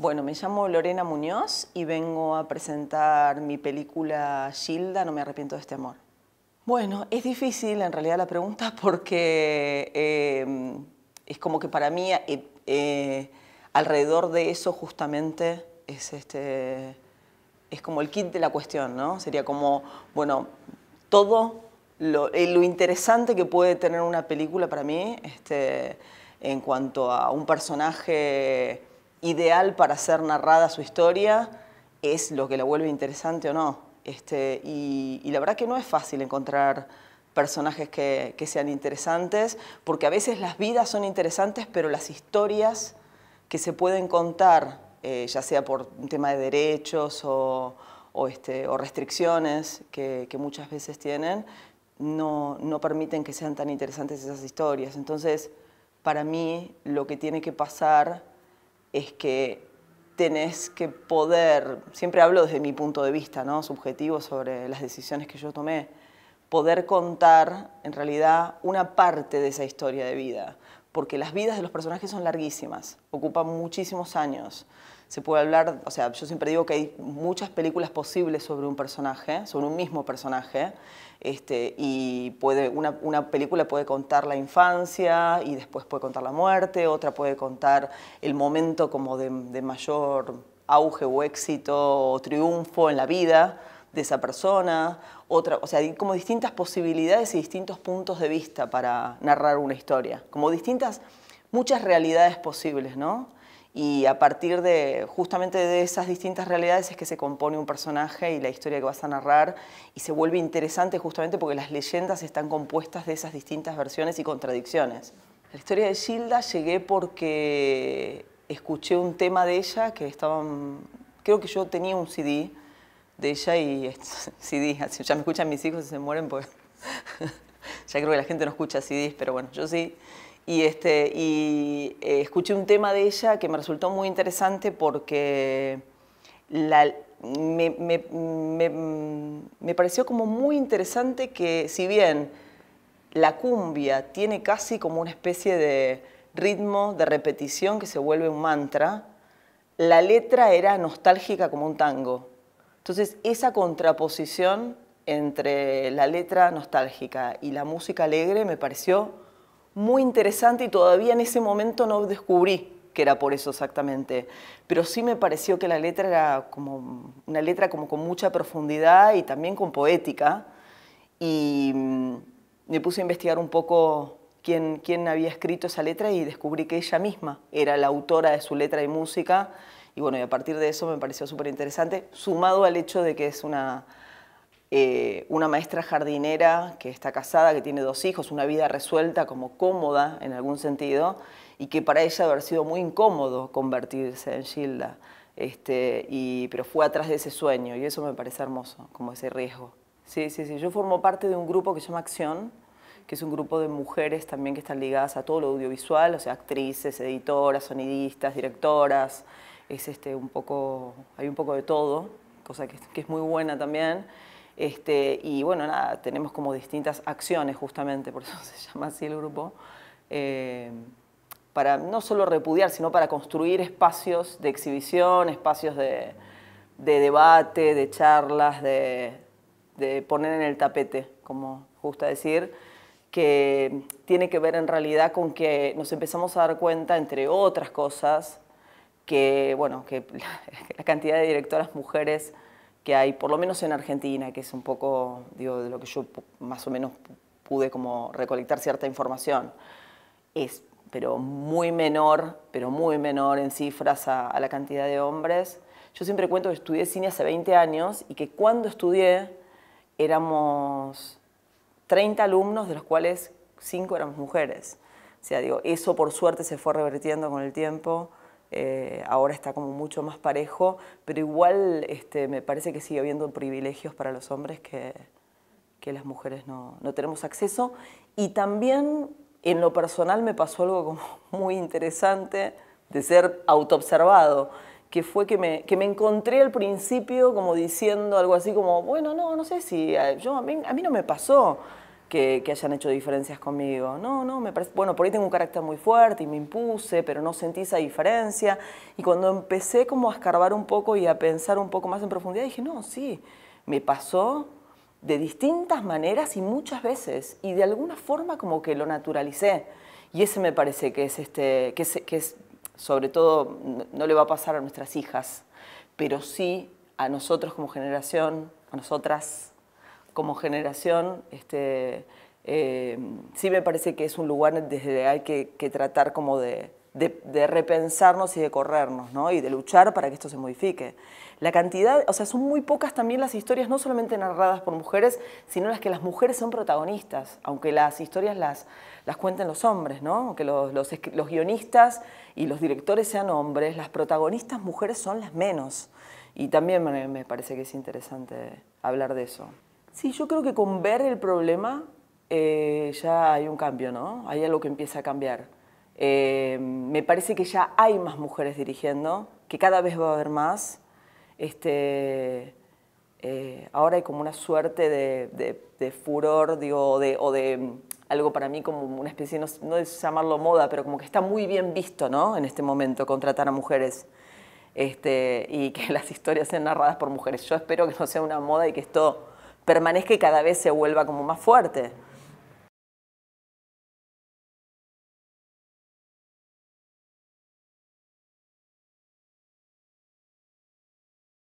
Bueno, me llamo Lorena Muñoz y vengo a presentar mi película Gilda, No me arrepiento de este amor. Bueno, es difícil en realidad la pregunta porque em, es como que para mí eh, eh, alrededor de eso justamente es, este, es como el kit de la cuestión, ¿no? Sería como, bueno, todo lo, eh, interesante que puede tener una película para mí este, en cuanto a un personaje ideal para ser narrada su historia es lo que la vuelve interesante o no. Este, y, la verdad que no es fácil encontrar personajes que, sean interesantes, porque a veces las vidas son interesantes, pero las historias que se pueden contar, eh, ya sea por un tema de derechos o, o, este, restricciones que, muchas veces tienen, no, no permiten que sean tan interesantes esas historias. Entonces, para mí, lo que tiene que pasar es que tenés que poder, siempre hablo desde mi punto de vista, ¿no? subjetivo sobre las decisiones que yo tomé, poder contar en realidad una parte de esa historia de vida porque las vidas de los personajes son larguísimas, ocupan muchísimos años. Se puede hablar, o sea, yo siempre digo que hay muchas películas posibles sobre un personaje, sobre un mismo personaje, este, y una, película puede contar la infancia y después puede contar la muerte, otra puede contar el momento como de mayor auge o éxito o triunfo en la vida, de esa persona, otra, o sea, como distintas posibilidades y distintos puntos de vista para narrar una historia, como distintas, muchas realidades posibles, ¿no? Y a partir de justamente de esas distintas realidades es que se compone un personaje y la historia que vas a narrar y se vuelve interesante justamente porque las leyendas están compuestas de esas distintas versiones y contradicciones. La historia de Gilda llegué porque escuché un tema de ella que estaba... creo que yo tenía un CD de ella y CDs. Ya me escuchan mis hijos y se mueren pues ya creo que la gente no escucha CDs, pero bueno, yo sí. Y, este, y eh, escuché un tema de ella que me resultó muy interesante porque me, me, me pareció como muy interesante que si bien la cumbia tiene casi como una especie de ritmo de repetición que se vuelve un mantra, la letra era nostálgica como un tango. Entonces, esa contraposición entre la letra nostálgica y la música alegre me pareció muy interesante y todavía en ese momento no descubrí que era por eso exactamente, pero sí me pareció que la letra era como una letra como con mucha profundidad y también con poética y mm, me puse a investigar un poco quién, quién había escrito esa letra y descubrí que ella misma era la autora de su letra y música y bueno, y a partir de eso me pareció súper interesante, sumado al hecho de que es una, eh, una maestra jardinera que está casada, que tiene dos hijos, una vida resuelta, como cómoda en algún sentido, y que para ella haber sido muy incómodo convertirse en Gilda. Este, y, pero fue atrás de ese sueño y eso me parece hermoso, como ese riesgo. Sí, sí, sí. Yo formo parte de un grupo que se llama Acción, que es un grupo de mujeres también que están ligadas a todo lo audiovisual, o sea, actrices, editoras, sonidistas, directoras, es este, un poco, hay un poco de todo, cosa que, es muy buena también. Este, y bueno, nada, tenemos como distintas acciones justamente, por eso se llama así el grupo, eh, para no solo repudiar, sino para construir espacios de exhibición, espacios de, debate, de charlas, de, de poner en el tapete, como gusta decir, que tiene que ver en realidad con que nos empezamos a dar cuenta, entre otras cosas, que, bueno, que la cantidad de directoras mujeres que hay, por lo menos en Argentina, que es un poco, digo, de lo que yo más o menos pude como recolectar cierta información, es, pero muy menor, pero muy menor en cifras a, la cantidad de hombres. Yo siempre cuento que estudié cine hace 20 años y que cuando estudié éramos 30 alumnos, de los cuales 5 éramos mujeres. O sea, digo, eso por suerte se fue revertiendo con el tiempo. Eh, ahora está como mucho más parejo, pero igual este, me parece que sigue habiendo privilegios para los hombres que, las mujeres no, no, tenemos acceso. Y también en lo personal me pasó algo como muy interesante de ser autoobservado, que fue que me, que me encontré al principio como diciendo algo así como, bueno, no, no sé si, eh, yo, a, mí, a mí no me pasó que, hayan hecho diferencias conmigo. No, no, me parece, bueno, por ahí tengo un carácter muy fuerte y me impuse, pero no sentí esa diferencia. Y cuando empecé como a escarbar un poco y a pensar un poco más en profundidad, dije, no, sí, me pasó de distintas maneras y muchas veces, y de alguna forma como que lo naturalicé. Y ese me parece que es, este, que que es sobre todo, no le va a pasar a nuestras hijas, pero sí a nosotros como generación, a nosotras, como generación, este, eh, sí me parece que es un lugar desde hay que, que tratar como de, repensarnos y de corrernos, ¿no? Y de luchar para que esto se modifique. La cantidad, o sea, son muy pocas también las historias, no solamente narradas por mujeres, sino las que las mujeres son protagonistas, aunque las historias las, cuenten los hombres, ¿no? Aunque los, guionistas y los directores sean hombres, las protagonistas mujeres son las menos. Y también me parece que es interesante hablar de eso. Sí, yo creo que con ver el problema eh, ya hay un cambio, ¿no? Hay algo que empieza a cambiar. Eh, me parece que ya hay más mujeres dirigiendo, que cada vez va a haber más. Este, eh, ahora hay como una suerte de, furor, digo, o de mm, algo para mí como una especie, no, no es llamarlo moda, pero como que está muy bien visto, ¿no? En este momento, contratar a mujeres. Este, y que las historias sean narradas por mujeres. Yo espero que no sea una moda y que esto permanezca y cada vez se vuelva como más fuerte.